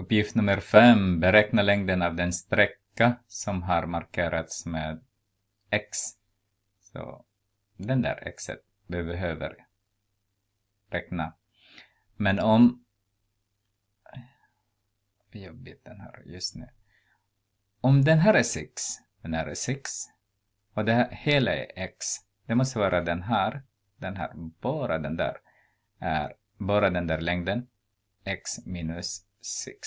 Uppgift nummer 5. Beräkna längden av den sträcka som har markerats med x. Så den där xet vi behöver räkna. Men om... Jobbigt den här just nu. Om den här är 6, den här är 6 och det här hela är x. Det måste vara den här, den här, bara den där. Är bara den där längden. x minus 6.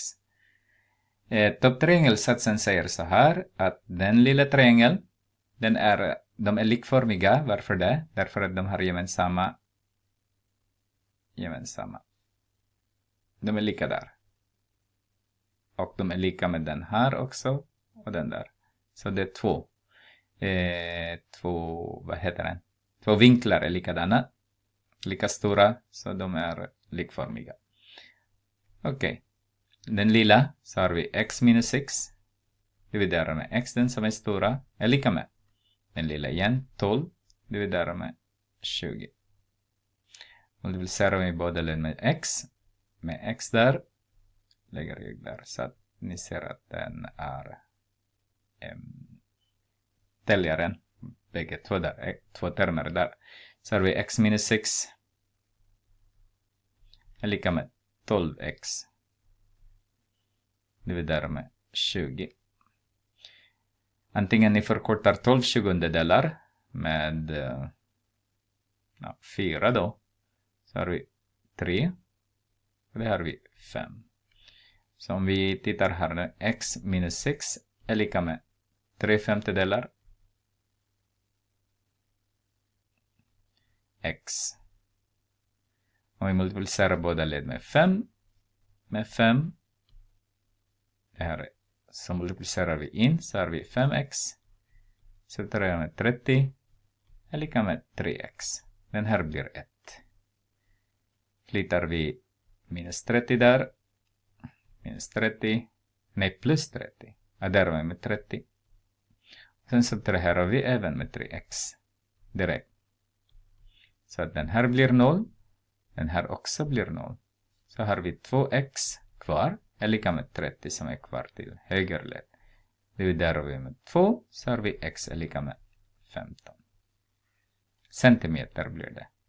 Eh, Topptriangelsatsen säger så här att den lilla triangeln, den är, de är likformiga. Varför det? Därför att de har gemensamma, gemensamma. De är lika där. Och de är lika med den här också och den där. Så det är två. Eh, två, vad heter den? Två vinklar är likadana, lika stora, så de är likformiga. Okej. Okay den lilla så har vi x minus 6 dividerat med x, den som är stora, är lika med den lilla igen, 12 dividerat med 20. Multiplicerar vi båda den med x, med x där, lägger jag där så att ni ser att den är um, täljaren, bägge två, där, eh, två termer där. Så har vi x minus 6 är lika med 12x dividerar med 20. Antingen ni förkortar 12 tjugondedelar med eh, ja, 4 då. Så har vi 3. Och det har vi 5. Så om vi tittar här nu, x minus 6 är lika med 3 femtedelar. x. Om vi multiplicerar båda led med 5, med 5 det här så multiplicerar vi in så har vi 5x. jag med 30 är lika med 3x. Den här blir 1. Flyttar vi minus 30 där. Minus 30. Nej, plus 30. Ja, där var med 30. Sen subtraherar vi även med 3x direkt. Så att den här blir 0. Den här också blir 0. Så har vi 2x kvar är lika med 30 som är kvar till högerled. Dividerar vi med 2 så har vi x är lika med 15 centimeter blir det.